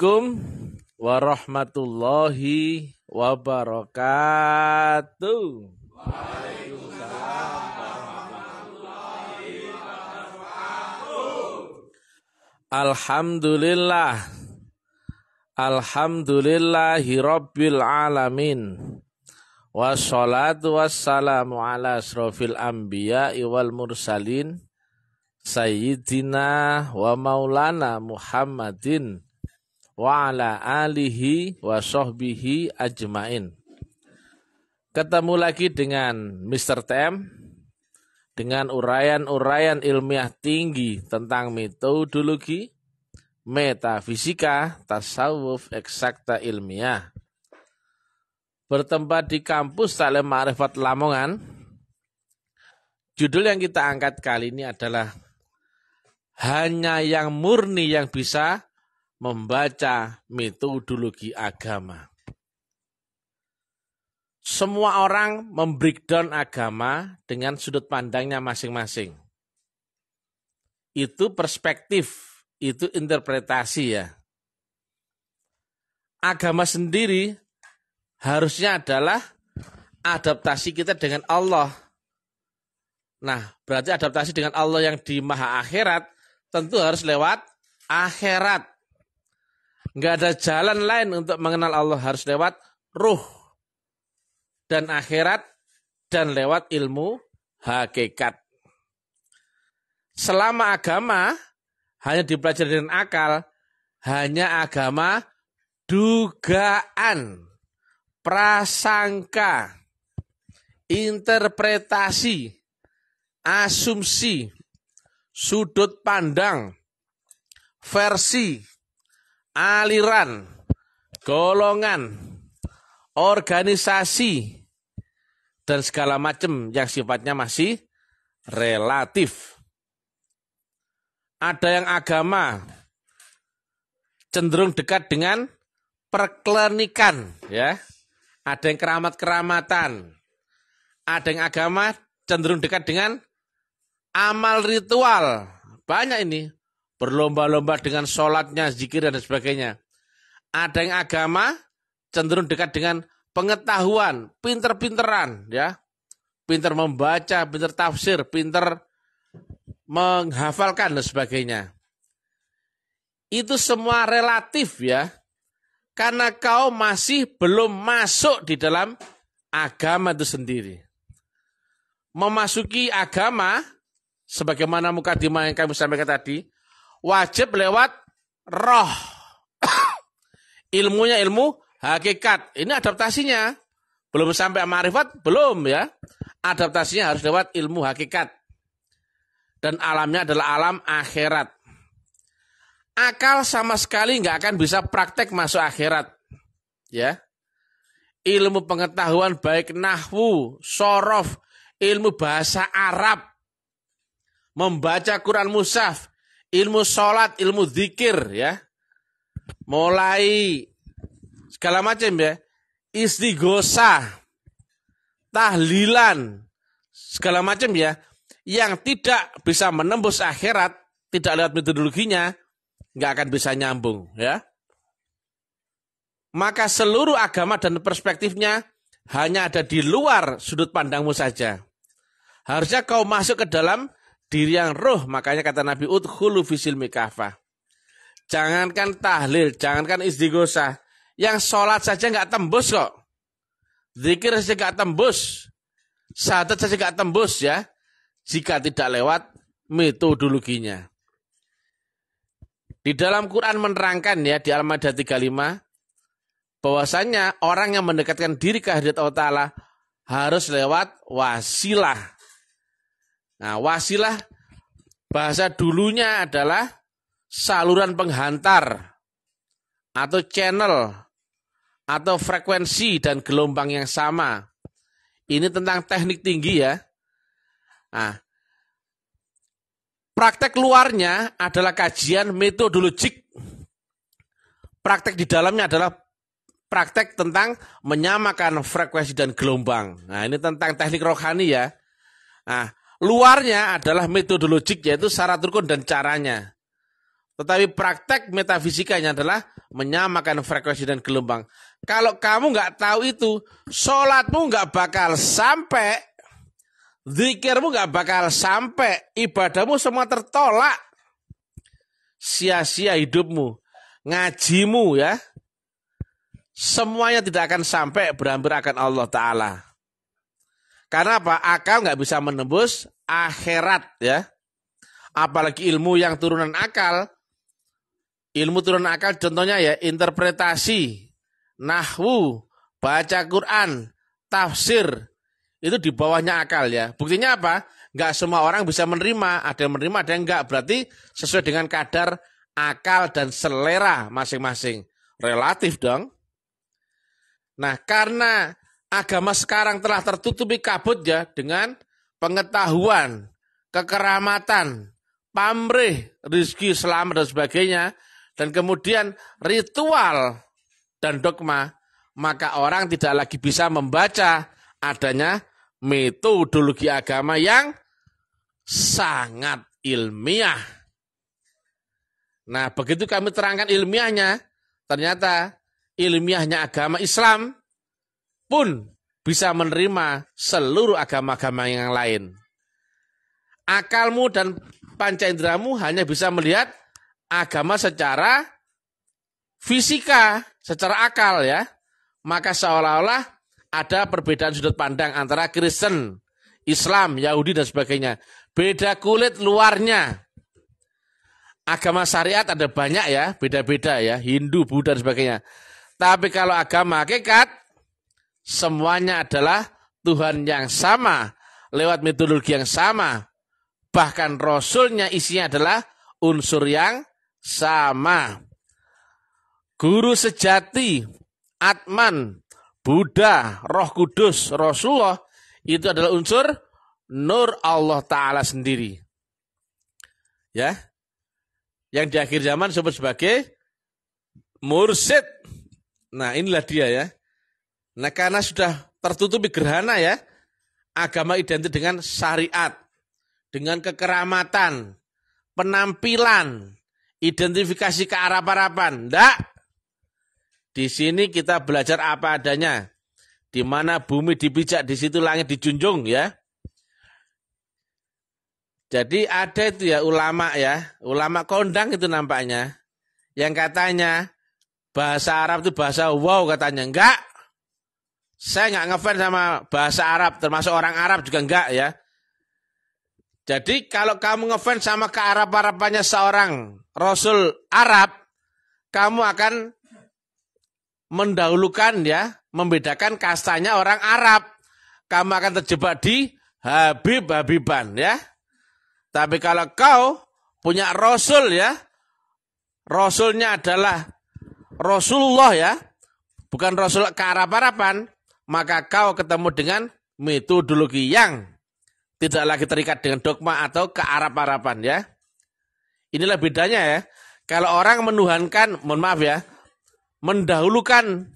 Assalamualaikum warahmatullahi wabarakatuh. Waalaikumsalam warahmatullahi wabarakatuh. Alhamdulillah. Alhamdulillahi rabbil alamin. Wassalatu wassalamu ala asrafil anbiya wal mursalin. Sayyidina wa maulana Muhammadin wa ala alihi wa sahbihi ajmain. Ketemu lagi dengan Mr. TM dengan uraian-uraian ilmiah tinggi tentang metodologi, metafisika, tasawuf, eksakta ilmiah. Bertempat di kampus Salim Ma'rifat Lamongan. Judul yang kita angkat kali ini adalah hanya yang murni yang bisa membaca metodologi agama. Semua orang membreakdown agama dengan sudut pandangnya masing-masing. Itu perspektif, itu interpretasi ya. Agama sendiri harusnya adalah adaptasi kita dengan Allah. Nah, berarti adaptasi dengan Allah yang di maha akhirat tentu harus lewat akhirat Nggak ada jalan lain untuk mengenal Allah harus lewat ruh dan akhirat dan lewat ilmu hakikat. Selama agama hanya dipelajari dengan akal, hanya agama dugaan, prasangka, interpretasi, asumsi, sudut pandang, versi, aliran, golongan, organisasi, dan segala macam yang sifatnya masih relatif. Ada yang agama cenderung dekat dengan perklenikan, ya. Ada yang keramat-keramatan. Ada yang agama cenderung dekat dengan amal ritual. Banyak ini berlomba-lomba dengan sholatnya, zikir dan sebagainya. Ada yang agama cenderung dekat dengan pengetahuan, pinter-pinteran, ya, pinter membaca, pinter tafsir, pinter menghafalkan dan sebagainya. Itu semua relatif ya, karena kau masih belum masuk di dalam agama itu sendiri. Memasuki agama, sebagaimana mukadimah yang kami sampaikan tadi, wajib lewat roh. Ilmunya ilmu hakikat. Ini adaptasinya. Belum sampai marifat, belum ya. Adaptasinya harus lewat ilmu hakikat. Dan alamnya adalah alam akhirat. Akal sama sekali nggak akan bisa praktek masuk akhirat. Ya. Ilmu pengetahuan baik nahwu, sorof, ilmu bahasa Arab, membaca Quran Musaf, ilmu sholat, ilmu zikir ya. Mulai segala macam ya. Istighosah, tahlilan, segala macam ya. Yang tidak bisa menembus akhirat, tidak lewat metodologinya, nggak akan bisa nyambung ya. Maka seluruh agama dan perspektifnya hanya ada di luar sudut pandangmu saja. Harusnya kau masuk ke dalam diri yang roh. Makanya kata Nabi Udhulu fisil mikafah. Jangankan tahlil, jangankan istighosa. Yang sholat saja nggak tembus kok. Zikir saja nggak tembus. Sahadat saja nggak tembus ya. Jika tidak lewat metodologinya. Di dalam Quran menerangkan ya di Al-Maidah 35 bahwasanya orang yang mendekatkan diri ke hadirat Allah Ta'ala harus lewat wasilah. Nah, wasilah bahasa dulunya adalah saluran penghantar atau channel atau frekuensi dan gelombang yang sama. Ini tentang teknik tinggi ya. Nah, praktek luarnya adalah kajian metodologik. Praktek di dalamnya adalah praktek tentang menyamakan frekuensi dan gelombang. Nah, ini tentang teknik rohani ya. Nah, Luarnya adalah metodologik yaitu syarat rukun dan caranya. Tetapi praktek metafisikanya adalah menyamakan frekuensi dan gelombang. Kalau kamu nggak tahu itu, sholatmu nggak bakal sampai, zikirmu nggak bakal sampai, ibadahmu semua tertolak. Sia-sia hidupmu, ngajimu ya, semuanya tidak akan sampai berhampir akan Allah Ta'ala. Karena apa? Akal nggak bisa menembus akhirat ya. Apalagi ilmu yang turunan akal. Ilmu turunan akal contohnya ya interpretasi, nahwu, baca Quran, tafsir. Itu di bawahnya akal ya. Buktinya apa? Nggak semua orang bisa menerima. Ada yang menerima, ada yang nggak. Berarti sesuai dengan kadar akal dan selera masing-masing. Relatif dong. Nah karena agama sekarang telah tertutupi kabut ya dengan pengetahuan, kekeramatan, pamrih, rizki, selamat, dan sebagainya, dan kemudian ritual dan dogma, maka orang tidak lagi bisa membaca adanya metodologi agama yang sangat ilmiah. Nah, begitu kami terangkan ilmiahnya, ternyata ilmiahnya agama Islam pun bisa menerima seluruh agama-agama yang lain. Akalmu dan panca inderamu hanya bisa melihat agama secara fisika, secara akal ya. Maka seolah-olah ada perbedaan sudut pandang antara Kristen, Islam, Yahudi dan sebagainya. Beda kulit luarnya. Agama syariat ada banyak ya, beda-beda ya, Hindu, Buddha dan sebagainya. Tapi kalau agama kekat Semuanya adalah Tuhan yang sama, lewat metodologi yang sama. Bahkan Rasulnya isinya adalah unsur yang sama. Guru sejati, Atman, Buddha, Roh Kudus, Rasulullah, itu adalah unsur nur Allah Ta'ala sendiri. Ya, yang di akhir zaman disebut sebagai mursid. Nah inilah dia ya. Nah karena sudah tertutupi gerhana ya, agama identik dengan syariat, dengan kekeramatan, penampilan, identifikasi ke arah arapan Enggak. Di sini kita belajar apa adanya. Di mana bumi dipijak, di situ langit dijunjung ya. Jadi ada itu ya ulama ya, ulama kondang itu nampaknya. Yang katanya bahasa Arab itu bahasa wow katanya. Enggak, saya nggak ngefans sama bahasa Arab, termasuk orang Arab juga enggak ya. Jadi kalau kamu ngefans sama ke Arab arabannya seorang Rasul Arab, kamu akan mendahulukan ya, membedakan kastanya orang Arab. Kamu akan terjebak di Habib-Habiban ya. Tapi kalau kau punya Rasul ya, Rasulnya adalah Rasulullah ya, bukan Rasul ke Arab araban maka kau ketemu dengan metodologi yang tidak lagi terikat dengan dogma atau kearap-arapan ya. Inilah bedanya ya. Kalau orang menuhankan, mohon maaf ya, mendahulukan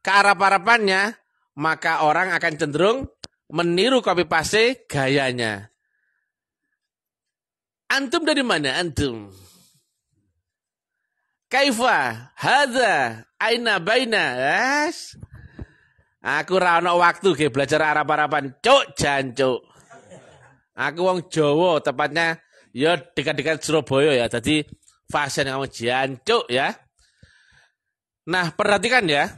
kearap-arapannya, maka orang akan cenderung meniru kopi paste gayanya. Antum dari mana antum? Kaifa, hadza, aina baina. Yes. Aku rano waktu ge belajar arab araban Cuk, jancuk. Aku wong Jawa, tepatnya ya dekat-dekat Surabaya ya. Jadi fashion kamu jancuk ya. Nah, perhatikan ya.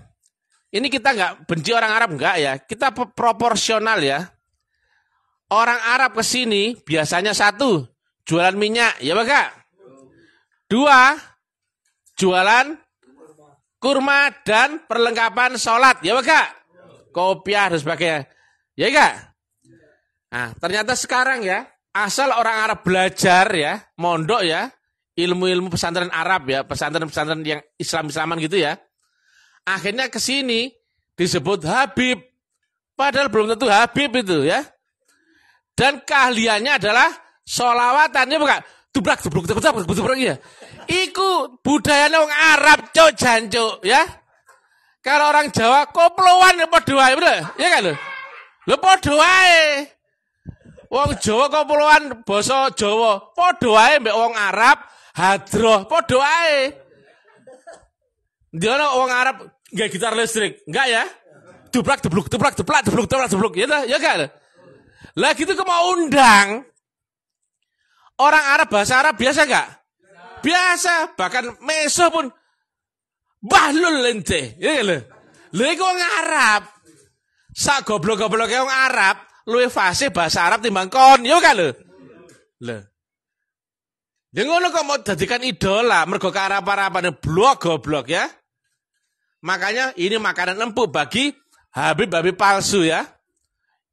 Ini kita nggak benci orang Arab nggak ya. Kita proporsional ya. Orang Arab ke sini biasanya satu, jualan minyak, ya baga, Dua, jualan kurma dan perlengkapan sholat, ya Pak? kopiah dan sebagainya. Ya enggak? Iya nah, ternyata sekarang ya, asal orang Arab belajar ya, mondok ya, ilmu-ilmu pesantren Arab ya, pesantren-pesantren yang Islam-Islaman gitu ya. Akhirnya ke sini disebut Habib. Padahal belum tentu Habib itu ya. Dan keahliannya adalah solawatannya bukan dublak dubluk dublak dublak ya. Iku budayanya orang Arab cok janjo ya. Kalau orang Jawa koploan ya padha wae, bener? Iya kan lho? Lho padha wae. Wong Jawa koploan basa Jawa padha wae mbek wong Arab hadroh padha wae. Dia orang Arab nggak gitar listrik, enggak ya? Tuplak, tuplak, tuplak, tuplak, tuplak, tuplak, tuplak, ya lah, ya kan? Lah gitu kau mau undang orang Arab bahasa Arab biasa enggak? Biasa, bahkan meso pun Bahlul lente, Ya lho. Lho iku wong Arab. Sak goblok-gobloke wong Arab luwih fasih bahasa Arab timbang kon. Yo kan lho. Lho. Dia ngono kok mau jadikan idola mergo ke arab apa blok goblok ya. Makanya ini makanan empuk bagi habib-habib palsu ya.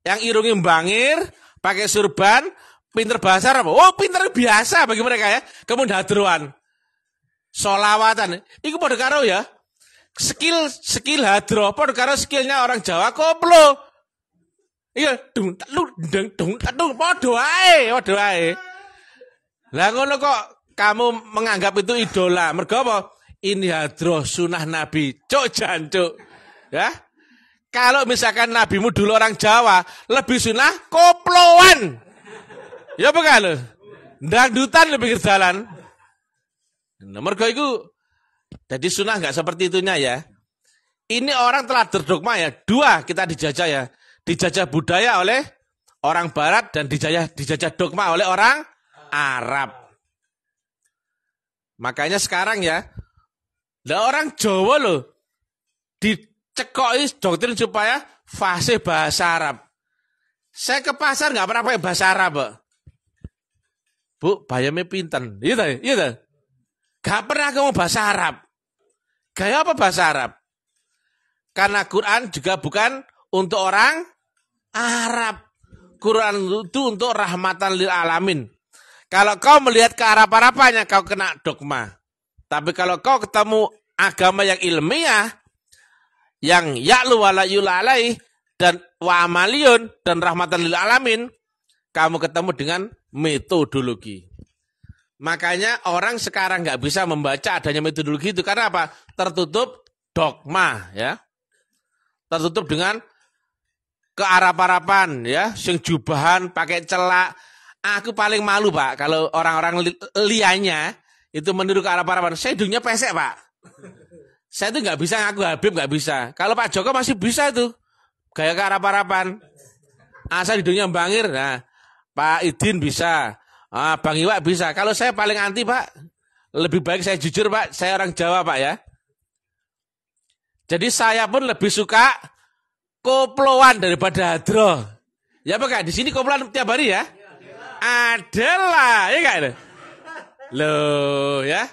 Yang irungin bangir, pakai surban, pinter bahasa Arab. Oh, pinter biasa bagi mereka ya. Kemudian hadruan solawatan. Iku pada karo ya. Skill skill hadro pada karo skillnya orang Jawa koplo. Iya, dung lu dung dung dung podo ae, podo ae. Lah ngono kok kamu menganggap itu idola. Mergo apa? Ini hadroh sunah Nabi. Cok jancuk. Ya. Kalau misalkan nabimu dulu orang Jawa, lebih sunah koploan. Ya apa kalau? Dangdutan lebih jalan. Nomor Mergo itu jadi sunnah nggak seperti itunya ya. Ini orang telah terdogma ya. Dua kita dijajah ya. Dijajah budaya oleh orang barat dan dijajah dijajah dogma oleh orang Arab. Makanya sekarang ya, lah orang Jawa loh dicekoi doktrin supaya fase bahasa Arab. Saya ke pasar nggak pernah pakai bahasa Arab, Bu, bayamnya pinten. Iya, iya. Gak pernah kamu bahasa Arab. Gaya apa bahasa Arab? Karena Quran juga bukan untuk orang Arab. Quran itu untuk rahmatan lil alamin. Kalau kau melihat ke arab parapanya kau kena dogma. Tapi kalau kau ketemu agama yang ilmiah, yang ya'lu wa yulalai, dan wa amaliyun, dan rahmatan lil alamin, kamu ketemu dengan metodologi. Makanya orang sekarang nggak bisa membaca adanya metodologi itu karena apa? Tertutup dogma ya. Tertutup dengan kearap-arapan ya, sing jubahan pakai celak. Aku paling malu, Pak, kalau orang-orang li lianya itu meniru kearap-arapan. Saya hidungnya pesek, Pak. Saya itu nggak bisa ngaku Habib nggak bisa. Kalau Pak Joko masih bisa itu Gaya kearap-arapan. Asal hidungnya bangir. Nah, Pak Idin bisa. Ah, Bang Iwak bisa. Kalau saya paling anti, Pak. Lebih baik saya jujur, Pak. Saya orang Jawa, Pak ya. Jadi saya pun lebih suka koploan daripada hadro. Ya apa Kak? Di sini koploan tiap hari ya? Adalah, ya Kak? Loh, ya.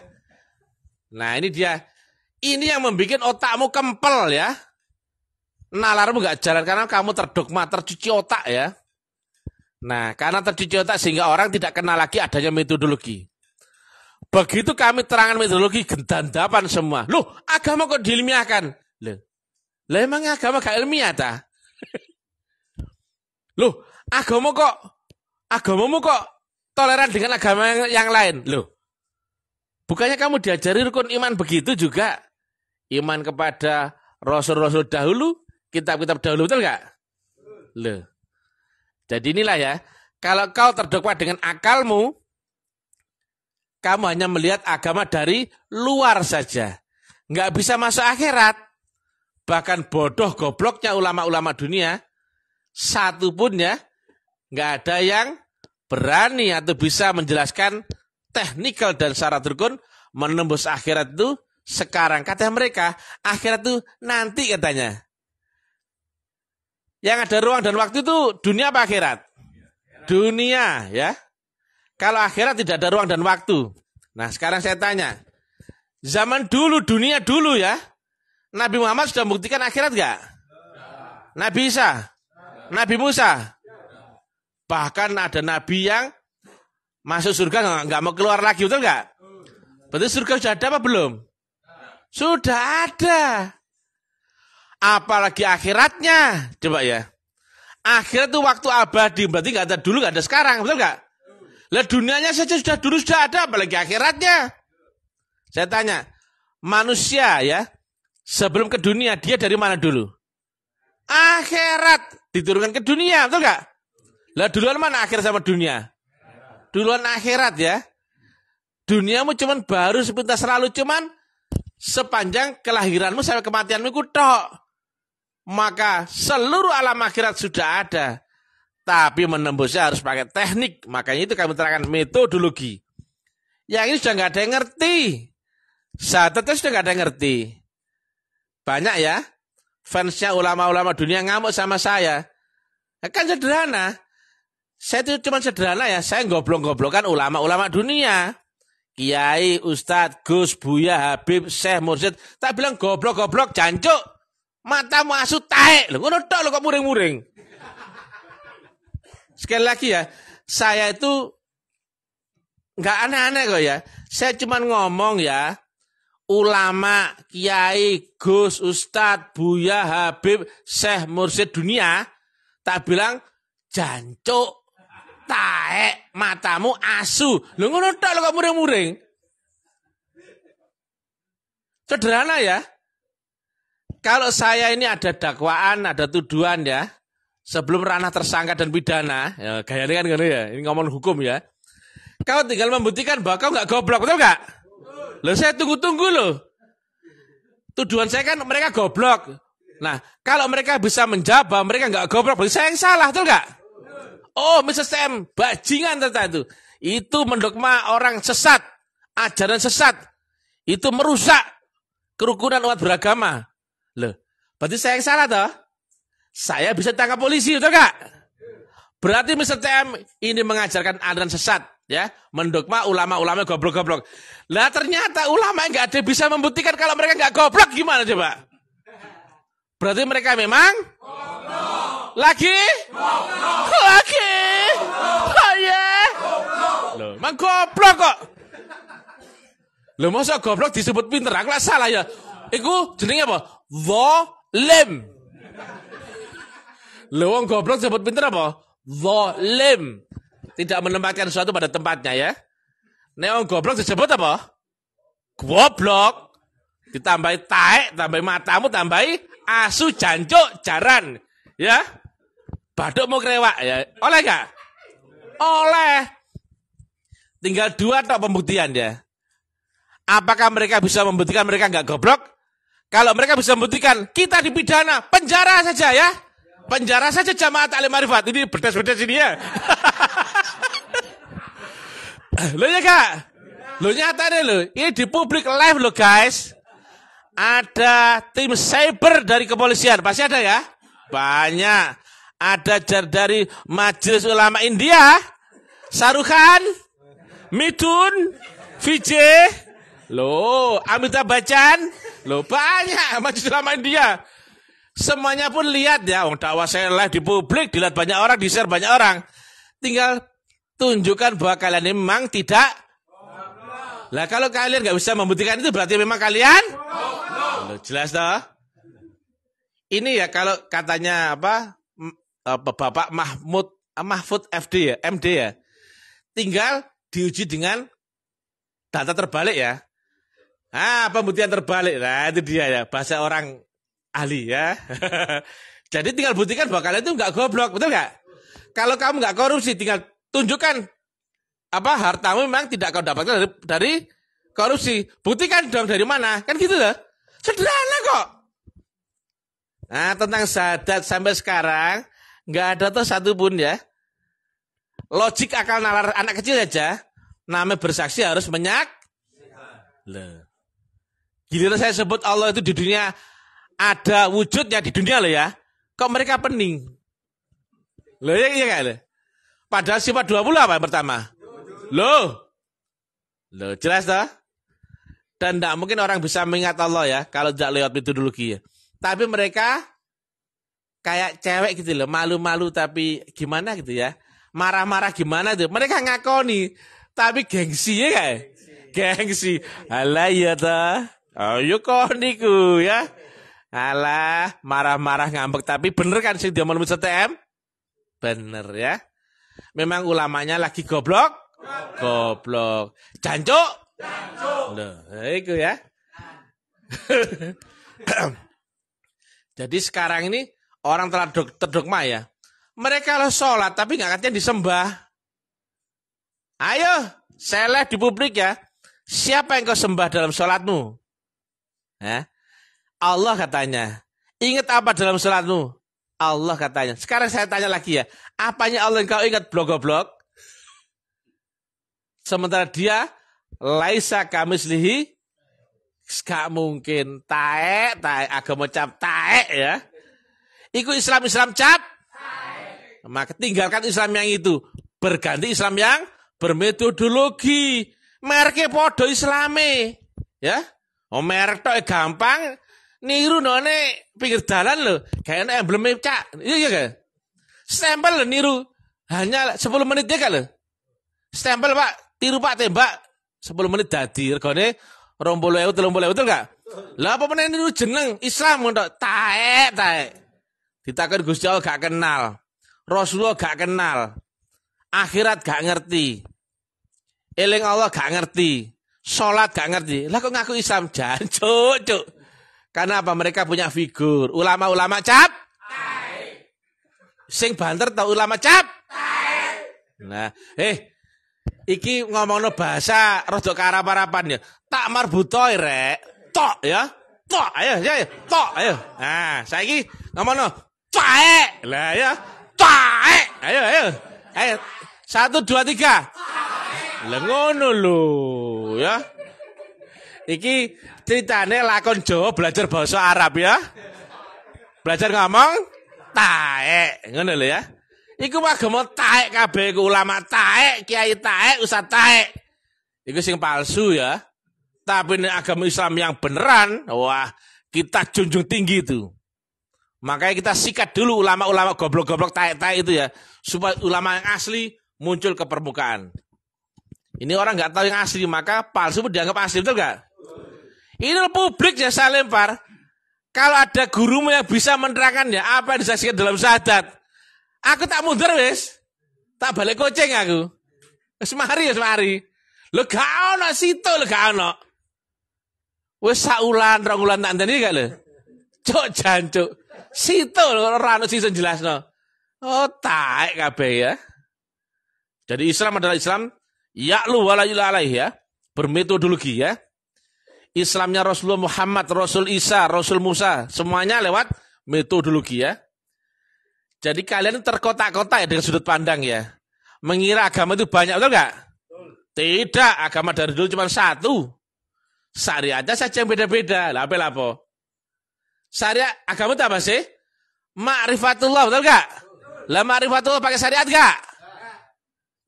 Nah, ini dia. Ini yang membuat otakmu kempel ya. Nalarmu gak jalan karena kamu terdogma, tercuci otak ya. Nah, karena tercuci otak sehingga orang tidak kenal lagi adanya metodologi. Begitu kami terangkan metodologi, gendandapan semua. Loh, agama kok diilmiahkan? Loh, Loh emang agama gak ilmiah ta? Loh, agama kok, agamamu kok toleran dengan agama yang lain? Loh, bukannya kamu diajari rukun iman begitu juga? Iman kepada rasul-rasul dahulu, kitab-kitab dahulu, betul gak? Loh, jadi inilah ya, kalau kau terdakwa dengan akalmu, kamu hanya melihat agama dari luar saja. Nggak bisa masuk akhirat. Bahkan bodoh gobloknya ulama-ulama dunia, satu pun ya, nggak ada yang berani atau bisa menjelaskan teknikal dan syarat rukun menembus akhirat itu sekarang. Kata mereka, akhirat itu nanti katanya. Yang ada ruang dan waktu itu dunia apa akhirat? Dunia ya. Kalau akhirat tidak ada ruang dan waktu. Nah sekarang saya tanya. Zaman dulu, dunia dulu ya. Nabi Muhammad sudah membuktikan akhirat gak? Nabi Isa? Nabi Musa? Bahkan ada Nabi yang masuk surga nggak mau keluar lagi, betul nggak? Berarti surga sudah ada apa belum? Sudah ada. Apalagi akhiratnya. Coba ya. Akhirat itu waktu abadi. Berarti nggak ada dulu, nggak ada sekarang. Betul nggak? Lah dunianya saja sudah dulu sudah ada. Apalagi akhiratnya. Saya tanya. Manusia ya. Sebelum ke dunia, dia dari mana dulu? Akhirat. Diturunkan ke dunia. Betul nggak? Lah duluan mana akhir sama dunia? Duluan akhirat ya. Duniamu cuman baru sebentar selalu cuman sepanjang kelahiranmu sampai kematianmu kutok maka seluruh alam akhirat sudah ada. Tapi menembusnya harus pakai teknik. Makanya itu kami terangkan metodologi. Yang ini sudah nggak ada yang ngerti. Saat itu sudah nggak ada yang ngerti. Banyak ya. Fansnya ulama-ulama dunia ngamuk sama saya. Kan sederhana. Saya itu cuma sederhana ya. Saya goblok-goblokan ulama-ulama dunia. Kiai, Ustadz, Gus, Buya, Habib, Syekh, Mursid. Tak bilang goblok-goblok, jancuk. Matamu asu taek. Lho ngono tok lho kok muring-muring. Sekali lagi ya, saya itu nggak aneh-aneh kok ya. Saya cuma ngomong ya, ulama, kiai, gus, ustad, buya, habib, syekh, mursyid dunia, tak bilang jancuk, taek, matamu asu. Lho ngono tok lho kok muring-muring. Sederhana ya kalau saya ini ada dakwaan, ada tuduhan ya, sebelum ranah tersangka dan pidana, ya, ini kan gini ya, ini ngomong hukum ya. Kau tinggal membuktikan bahwa kau nggak goblok, betul nggak? Loh saya tunggu-tunggu loh. Tuduhan saya kan mereka goblok. Nah, kalau mereka bisa menjawab bahwa mereka nggak goblok, berarti saya yang salah, betul nggak? Oh, Mr. Sam, bajingan tentang itu. Itu mendogma orang sesat, ajaran sesat. Itu merusak kerukunan umat beragama. Loh, berarti saya yang salah toh? Saya bisa tangkap polisi, betul gak? Berarti Mr. TM ini mengajarkan ajaran sesat, ya, mendogma ulama-ulama goblok-goblok. Lah ternyata ulama nggak ada bisa membuktikan kalau mereka nggak goblok gimana coba? Berarti mereka memang goblok. Lagi? Goblok. Lagi? Goblok. Oh ya. Yeah. Loh, emang goblok kok. Loh, masa goblok disebut pinter? Aku lah salah ya iku jenenge apa? Zalim. Lho wong goblok sebut pinter apa? Zalim. Tidak menempatkan sesuatu pada tempatnya ya. Nek goblok disebut apa? Goblok. Ditambahi taek, tambahi matamu, tambahi asu jancuk jaran. Ya. Baduk mau kerewak ya. Oleh gak? Oleh. Tinggal dua tok pembuktian ya. Apakah mereka bisa membuktikan mereka nggak goblok? Kalau mereka bisa membuktikan, kita dipidana, penjara saja ya. Penjara saja jamaah taklim marifat. Ini berdas-berdas ini ya. lo ya kak? Lo nyata deh lo. Ini di publik live lo guys. Ada tim cyber dari kepolisian. Pasti ada ya? Banyak. Ada jar dari Majelis Ulama India. Saruhan Mitun Vijay. Loh, Amitabh Bachchan? Loh, banyak maju dalam India. Semuanya pun lihat ya, wong dakwah saya live di publik, dilihat banyak orang, di-share banyak orang. Tinggal tunjukkan bahwa kalian memang tidak lah kalau kalian nggak bisa membuktikan itu berarti memang kalian Loh, jelas toh? Ini ya kalau katanya apa Bapak Mahmud eh, Mahfud FD ya, MD ya. Tinggal diuji dengan data terbalik ya. Ah, pembuktian terbalik. Nah, itu dia ya. Bahasa orang ahli ya. Jadi tinggal buktikan bahwa kalian itu nggak goblok, betul nggak? Kalau kamu nggak korupsi, tinggal tunjukkan apa hartamu memang tidak kau dapatkan dari, dari korupsi. Buktikan dong dari mana, kan gitu loh. Sederhana kok. Nah, tentang sadat sampai sekarang nggak ada tuh satu pun ya. Logik akal nalar anak kecil aja, namanya bersaksi harus menyak. Loh. Giliran gitu saya sebut Allah itu di dunia ada wujudnya di dunia loh ya. Kok mereka pening? Loh ya iya kan? Padahal sifat 20 apa yang pertama? Loh. Loh jelas toh? Dan tidak mungkin orang bisa mengingat Allah ya kalau tidak lewat metodologi ya. Tapi mereka kayak cewek gitu loh, malu-malu tapi gimana gitu ya. Marah-marah gimana tuh. Mereka ngakoni tapi gengsi ya kayak. Gengsi. Alah ya toh. Ayo oh, kok niku ya. Alah, marah-marah ngambek tapi bener kan sing diomongin TM? Bener ya. Memang ulamanya lagi goblok? Goblok. Jancuk? Jancuk. Loh, nah, ya. Jadi sekarang ini orang telah terdogma ya. Mereka loh sholat tapi nggak katanya disembah. Ayo, seleh di publik ya. Siapa yang kau sembah dalam sholatmu? Ya. Allah katanya. Ingat apa dalam sholatmu? Allah katanya. Sekarang saya tanya lagi ya. Apanya Allah yang kau ingat? blok blok? Sementara dia. Laisa kamislihi. Gak mungkin. Taek, taek. Agama cap taek ya. Ikut Islam-Islam cap. Maka tinggalkan Islam yang itu. Berganti Islam yang bermetodologi. Merke podo islame. Ya. Oh merek tok ya, gampang niru none pinggir jalan loh. Kayak emblemnya e, cak. Iya iya kan? Stempel loh niru. Hanya 10 menit dia ya, kalau Stempel pak, tiru pak tembak. 10 menit dadi regane 20.000 30.000 betul gak? Lah apa meneh niru jeneng Islam untuk taek taek. ditakut Gus Allah gak kenal. Rasulullah gak kenal. Akhirat gak ngerti. Eling Allah gak ngerti. Sholat gak ngerti. Lah kok ngaku Islam? Jancuk, cuk. Karena apa? Mereka punya figur. Ulama-ulama cap? Sing banter tau ulama cap? Nah, eh iki ngomong ngomongno bahasa rada arah karapan ya. Tak marbutoi rek. Tok ya. Tok ayo ayo, Tok ayo. Nah, saya saiki ngomongno cae. Lah ya. Cae. Ayo ayo. Ayo. Satu, dua, tiga. lengono ngono ya. Iki ceritane lakon Jawa belajar bahasa Arab ya. Belajar ngomong taek, ngono lho ya. Iku agama taek kabeh iku ulama taek, kiai taek, ustaz taek. Iku sing palsu ya. Tapi ini agama Islam yang beneran, wah, kita junjung tinggi itu. Makanya kita sikat dulu ulama-ulama goblok-goblok taek-taek itu ya. Supaya ulama yang asli muncul ke permukaan. Ini orang nggak tahu yang asli, maka palsu pun dianggap asli, betul nggak? Ini publik yang saya lempar. Kalau ada gurumu yang bisa menerangkan ya apa yang disaksikan dalam sadat? Aku tak mundur, wes, Tak balik koceng aku. Semari, ya semari. Lo gak ono situ, lo gak Wes Wes saulan, rongulan, tak ini gak lo? Cok jancuk. Situ, lo rano sih jelas no. Oh, taik kabe ya. Jadi Islam adalah Islam Ya lu walayla alaih ya. Bermetodologi ya. Islamnya Rasulullah Muhammad, Rasul Isa, Rasul Musa. Semuanya lewat metodologi ya. Jadi kalian terkotak-kotak ya dengan sudut pandang ya. Mengira agama itu banyak, betul enggak? Tidak, agama dari dulu cuma satu. Syariatnya saja yang beda-beda. Lapa lapo? Syariat agama itu apa sih? Ma'rifatullah, betul enggak? Lah ma'rifatullah pakai syariat enggak?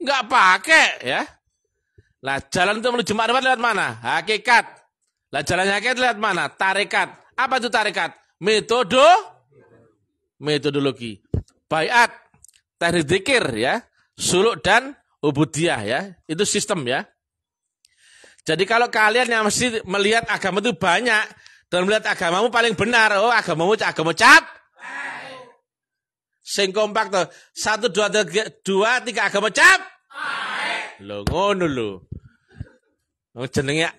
Enggak pakai ya. Lah jalan untuk menuju makrifat lewat mana? Hakikat. Lah jalan hakikat lewat mana? tarekat, Apa itu tarekat metode, metodologi. Bayat, teknik zikir ya, suluk dan ubudiyah ya. Itu sistem ya. Jadi kalau kalian yang mesti melihat agama itu banyak dan melihat agamamu paling benar, oh agamamu agama cap sing kompak to. Satu, dua, tiga, dua, tiga agama cap. Lo ngono lo. Oh, jenenge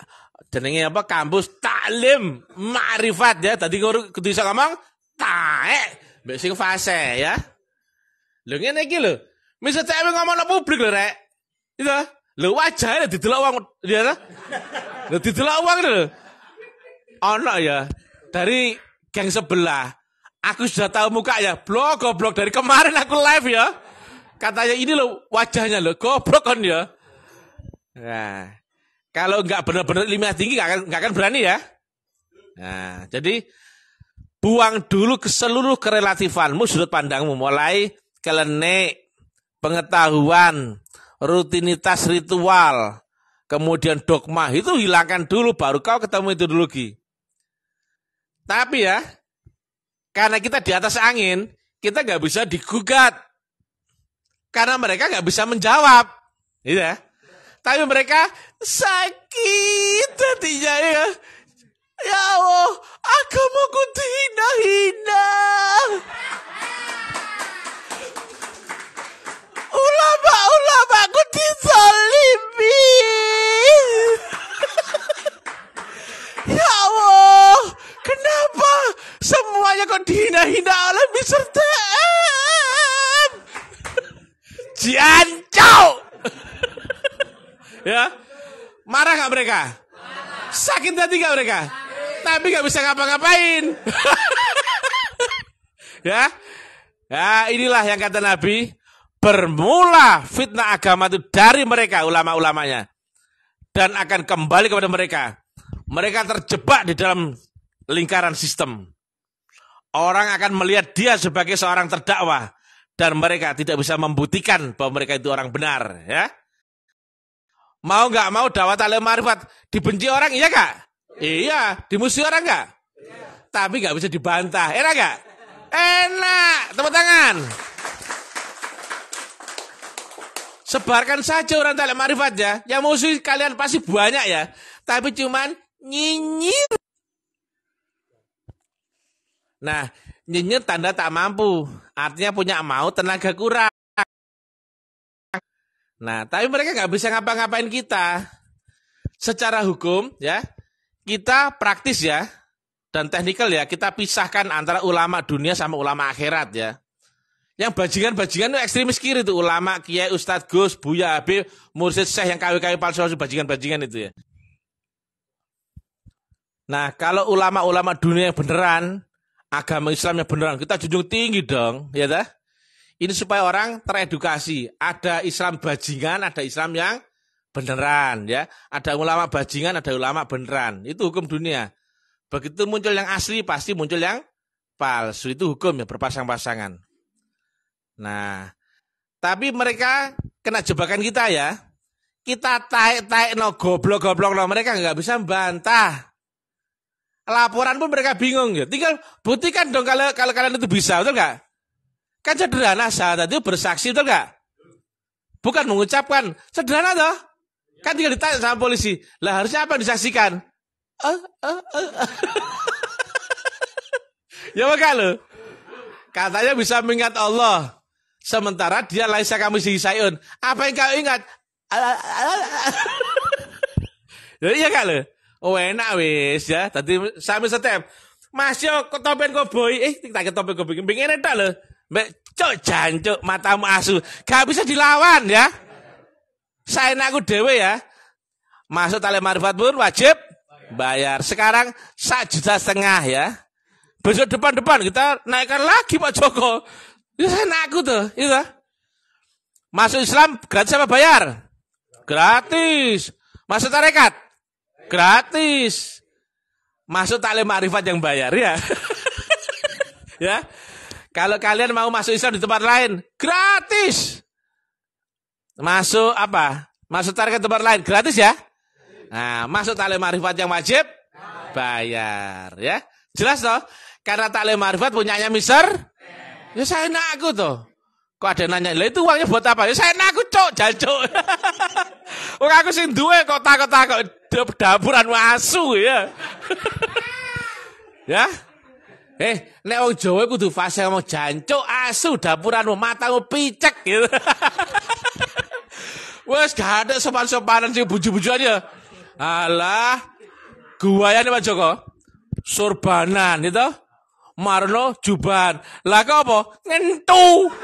jenenge apa kampus taklim ma'rifat ya. Tadi kudu iso ngomong taek mbek sing fase ya. Lo ngene iki lo. Misal cewek ngomong nang publik lo rek. Itu lho wajahnya didelok wong dia ya lo Lo didelok wong lo Ana ya dari geng sebelah. Aku sudah tahu mukanya. Blok, goblok. Dari kemarin aku live ya. Katanya ini loh wajahnya loh. Goblok kan ya. Nah, kalau nggak benar-benar lima tinggi nggak akan, nggak akan berani ya. Nah, jadi buang dulu ke seluruh kerelatifanmu sudut pandangmu mulai kelenek pengetahuan rutinitas ritual kemudian dogma itu hilangkan dulu baru kau ketemu itu ideologi tapi ya karena kita di atas angin, kita nggak bisa digugat. Karena mereka nggak bisa menjawab. Gitu ya. Tapi mereka sakit hatinya ya. Ya Allah, mau dihina-hina. Ulama-ulamaku dizolimi. Semuanya kok dihina-hina oleh Mr. TM. Jancau. ya. Marah nggak mereka? Sakit hati nggak mereka? Tapi gak bisa ngapa-ngapain. ya. Ya, inilah yang kata Nabi, bermula fitnah agama itu dari mereka ulama-ulamanya dan akan kembali kepada mereka. Mereka terjebak di dalam lingkaran sistem. Orang akan melihat dia sebagai seorang terdakwa dan mereka tidak bisa membuktikan bahwa mereka itu orang benar, ya. Mau nggak mau dakwah taklim marifat dibenci orang iya kak? Iya, dimusuhi orang nggak? Iya. Tapi nggak bisa dibantah, enak nggak? Enak, tepuk tangan. Sebarkan saja orang taklim marifat ya. Yang musuh kalian pasti banyak ya. Tapi cuman nyinyir. Nah, nyinyir tanda tak mampu, artinya punya mau tenaga kurang. Nah, tapi mereka nggak bisa ngapa-ngapain kita. Secara hukum, ya, kita praktis ya, dan teknikal ya, kita pisahkan antara ulama dunia sama ulama akhirat ya. Yang bajingan-bajingan itu ekstremis kiri itu ulama, kiai, ustadz, gus, buya, habib, mursid, syekh yang kawi-kawi palsu bajingan-bajingan itu ya. Nah, kalau ulama-ulama dunia yang beneran, agama Islam yang beneran. Kita junjung tinggi dong, ya dah. Ini supaya orang teredukasi. Ada Islam bajingan, ada Islam yang beneran, ya. Ada ulama bajingan, ada ulama beneran. Itu hukum dunia. Begitu muncul yang asli, pasti muncul yang palsu. Itu hukum ya, berpasang-pasangan. Nah, tapi mereka kena jebakan kita ya. Kita taik-taik no goblok-goblok no. Mereka nggak bisa bantah laporan pun mereka bingung ya. Tinggal buktikan dong kalau kalau kalian itu bisa, betul nggak? Kan sederhana saja. Tadi bersaksi, betul nggak? Bukan mengucapkan, sederhana toh. Kan tinggal ditanya sama polisi, lah harusnya apa yang disaksikan? Uh, uh, uh. ya maka lo. Katanya bisa mengingat Allah. Sementara dia laisa kamu si Sayun. Apa yang kau ingat? Ya iya kak lo? Oh enak wis ya. Tadi sami setep. Mas yo ketopen boy, Eh tak ketopen bikin Pengen enak lho. Mbak cok jancuk matamu asu. Gak bisa dilawan ya. Saya enakku dewe ya. Masuk tali marifat pun wajib bayar. Sekarang sak juta setengah ya. Besok depan-depan kita naikkan lagi Pak Joko. Ya saya enakku tuh. Itu. Iya Masuk Islam gratis apa bayar? Gratis. Masuk tarekat? Gratis. Masuk taklim ma'rifat yang bayar ya. ya. Kalau kalian mau masuk Islam di tempat lain, gratis. Masuk apa? Masuk target tempat lain, gratis ya. Nah, masuk taklim ma'rifat yang wajib, bayar ya. Jelas toh? Karena taklim ma'rifat punyanya Mister. Ya saya enak aku tuh. Kok ada yang nanya, lah itu uangnya buat apa? Ya saya enak aku cok, jancok. Ora aku sing duwe kok takut-takut dapuran wasu ya. ya. Eh, nek wong Jawa kudu fase ngomong jancuk asu mata matamu picek gitu. Wes gak ada sopan-sopanan sing buju-bujuan ya. Alah, guayane Pak Joko. Surbanan itu. Marno juban. Lah kok apa? Ngentu.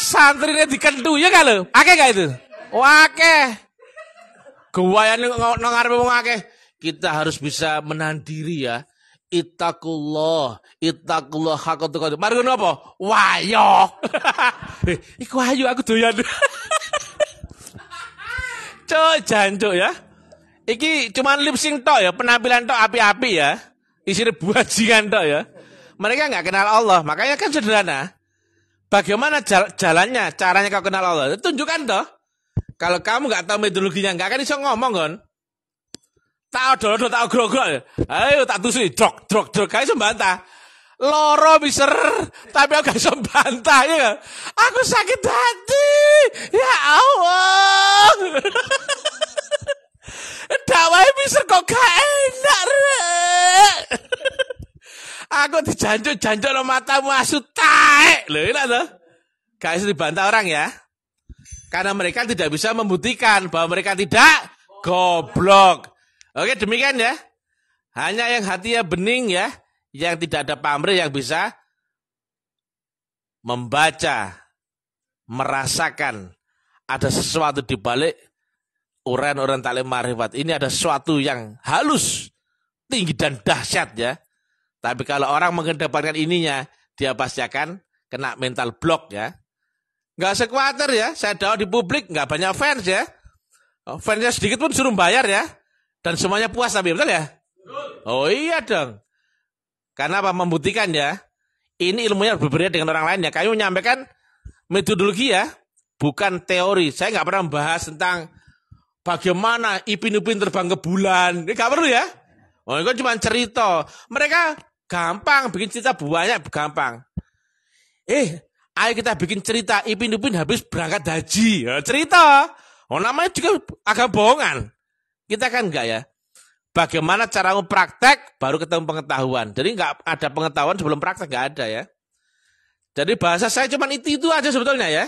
Santrine dikentu ya kalau. Oke gak itu? Wakeh. Kewayan nang arep wong akeh. Kita harus bisa menahan diri ya. Itakullah, itakullah hak untuk kau. Mari apa? Wayo. Eh, iku ayu aku doyan. Cok jancuk ya. Iki cuman lip sync tok ya, penampilan tok api-api ya. Isi bajingan tok ya. Mereka nggak kenal Allah, makanya kan sederhana. Bagaimana jalannya, caranya kau kenal Allah? Tunjukkan toh. Kalau kamu nggak tahu metodologinya nggak kan bisa ngomong kan? Tahu, Tak tahu, tak grogol. Ayo tak tusuk, drog, drog. drok kayak sembanta. Loro miser, tapi aku gak bisa bantah ya. Kan? Aku sakit hati. Ya Allah. Dawai miser kok gak enak. aku dijanjut, janjut lo matamu asu taek. Loh, enak tuh. Gak bisa dibantah orang ya. Karena mereka tidak bisa membuktikan bahwa mereka tidak goblok. Oke, demikian ya. Hanya yang hatinya bening ya, yang tidak ada pamrih yang bisa membaca, merasakan ada sesuatu di balik uran-uran taklim marifat. Ini ada sesuatu yang halus, tinggi dan dahsyat ya. Tapi kalau orang mengedepankan ininya, dia pasti akan kena mental block ya. Nggak sekuater ya. Saya dawa di publik, nggak banyak fans ya. Oh, fansnya sedikit pun suruh bayar ya. Dan semuanya puas tapi betul ya? Oh iya dong. Karena apa? Membuktikan ya. Ini ilmunya berbeda dengan orang lain ya. Kami menyampaikan metodologi ya. Bukan teori. Saya nggak pernah membahas tentang bagaimana ipin-ipin terbang ke bulan. Ini nggak perlu ya. Oh, itu kan cuma cerita. Mereka gampang bikin cerita banyak gampang. Eh, Ayo kita bikin cerita Ipin Ipin habis berangkat haji. Ya, cerita. Oh namanya juga agak bohongan. Kita kan enggak ya. Bagaimana cara praktek baru ketemu pengetahuan. Jadi enggak ada pengetahuan sebelum praktek enggak ada ya. Jadi bahasa saya cuma itu itu aja sebetulnya ya.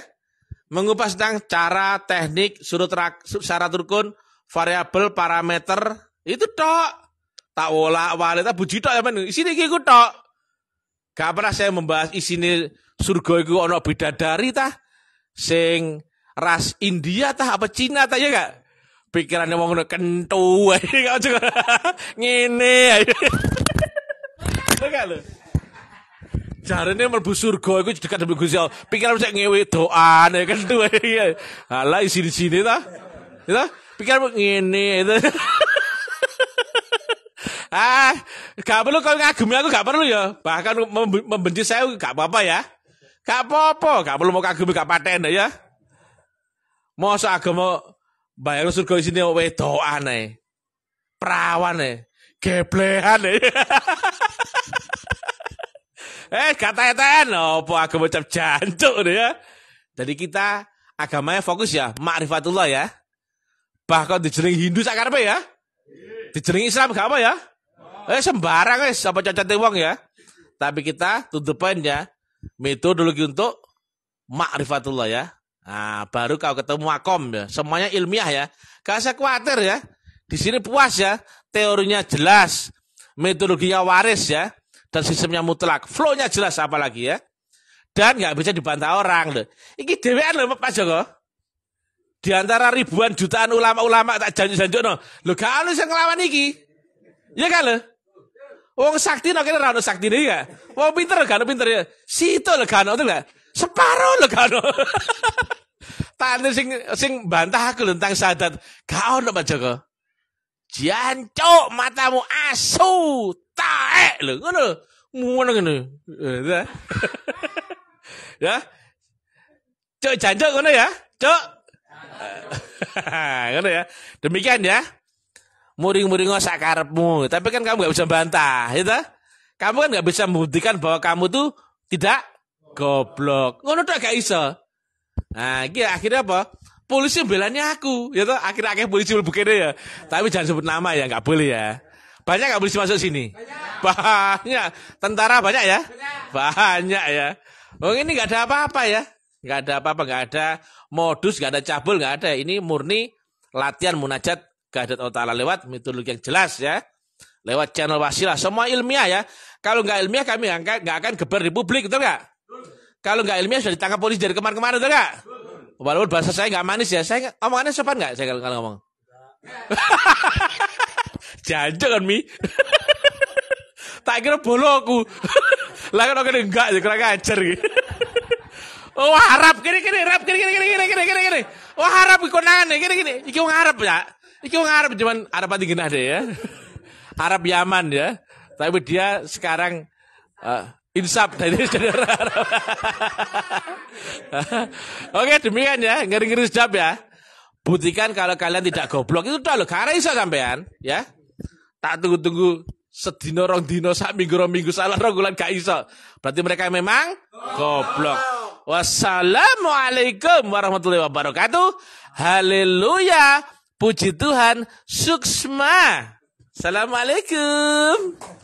Mengupas tentang cara, teknik, sudut syarat rukun, variabel, parameter itu tok. Tak wala wala buji tok ya men. Isine iki tok. Gak pernah saya membahas isine surga iku ana bidadari tah sing ras India tah apa Cina tah ya gak pikirannya mau ngono kentu aja ngene iya gak lho jarene mlebu surga iku dekat demi Gusti Allah pikiran sik ngewe doa, ya kentu ya ala di sini ta ya pikiran ngene iya ah gak perlu kau ngagumi aku gak perlu ya bahkan membenci saya gak apa-apa ya Gak apa-apa, gak perlu mau kagumi gak paten ya. mau Masa agama bayar surga mau berdoa nih, Perawan nih, Geblehan ya. eh, kata eten po agama cap jancuk ya. Jadi kita agamanya fokus ya, makrifatullah ya. Bahkan dijering Hindu apa ya. Dijering Islam gak apa ya? Eh sembarang eh, apa cacatnya wong ya. Tapi kita to the ya. Metodologi untuk makrifatullah ya. Nah, baru kau ketemu akom ya. Semuanya ilmiah ya. Gak usah khawatir ya. Di sini puas ya. Teorinya jelas. Metodologinya waris ya. Dan sistemnya mutlak. Flow-nya jelas apalagi ya. Dan nggak bisa dibantah orang. Loh. Ini dewean loh Pak Joko. Di antara ribuan jutaan ulama-ulama tak janji-janji. No. Loh gak harus yang ngelawan ini. ya kan Wong sakti nak kira rano sakti ni ya. Wong pinter kan, pinter ya. Sito legano itu lah. Separo legano. Tante sing sing bantah aku tentang sadat. Kau nak baca kok. Jancok matamu asu taek, lho ngono. Ngono eh, ya. Ya. ngono. Ya. Cok jancok ngono ya. Cok. ngono ya. Demikian ya muring-muringo sakarepmu. Tapi kan kamu nggak bisa bantah, itu ya gitu? Kamu kan nggak bisa membuktikan bahwa kamu tuh tidak goblok. Ngono tuh gak iso. Nah, iki akhirnya apa? Polisi belanya aku, ya toh akhirnya akhirnya polisi bukannya ya. Tapi jangan sebut nama ya, nggak boleh ya. Banyak nggak polisi masuk sini? Banyak. banyak. Tentara banyak ya? Banyak, banyak ya. Oh ini nggak ada apa-apa ya? Nggak ada apa-apa, nggak ada modus, nggak ada cabul, nggak ada. Ini murni latihan munajat kehendak Allah Ta'ala lewat metodologi yang jelas ya. Lewat channel wasilah. Semua ilmiah ya. Kalau nggak ilmiah kami nggak, nggak akan geber di publik, betul nggak? Kalau nggak ilmiah sudah ditangkap polisi dari kemarin-kemarin, betul nggak? Walaupun bahasa saya nggak manis ya. Saya omongannya sopan nggak saya kalau ngomong? Jancok kan Mi. tak kira boloku. Lah kan kene enggak ya kurang ajar iki. Wah, harap gini gini, harap gini gini gini gini gini, wah harap iki konangan kene Iki wong harap ya. Iki wong Arab cuman Arab pati genah deh ya. Arab Yaman ya. Tapi dia sekarang uh, eh, insap dari saudara Arab. Oke, demikian ya. Ngeri-ngeri sedap ya. Buktikan kalau kalian tidak goblok itu dah lo karena iso sampean ya. Tak tunggu-tunggu sedino rong dino sak minggu rong minggu salah rong gulan gak iso. Berarti mereka memang goblok. Wassalamualaikum warahmatullahi wabarakatuh. Haleluya. Puji Tuhan, suksma. Assalamualaikum.